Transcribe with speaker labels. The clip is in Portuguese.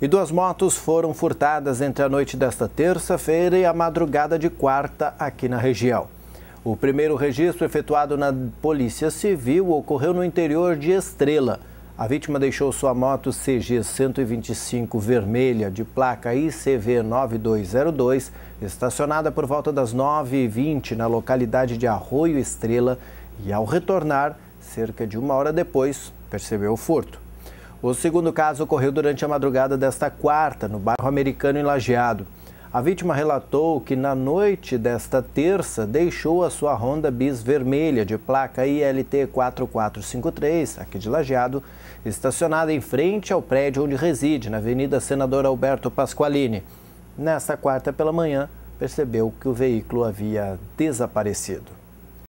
Speaker 1: e duas motos foram furtadas entre a noite desta terça-feira e a madrugada de quarta aqui na região. O primeiro registro efetuado na Polícia Civil ocorreu no interior de Estrela. A vítima deixou sua moto CG 125 vermelha de placa ICV 9202 estacionada por volta das 9h20 na localidade de Arroio Estrela e ao retornar, cerca de uma hora depois, percebeu o furto. O segundo caso ocorreu durante a madrugada desta quarta, no bairro Americano, em Lajeado. A vítima relatou que na noite desta terça deixou a sua Honda Bis vermelha de placa ILT 4453, aqui de Lajeado, estacionada em frente ao prédio onde reside, na Avenida Senador Alberto Pasqualini. Nesta quarta pela manhã, percebeu que o veículo havia desaparecido.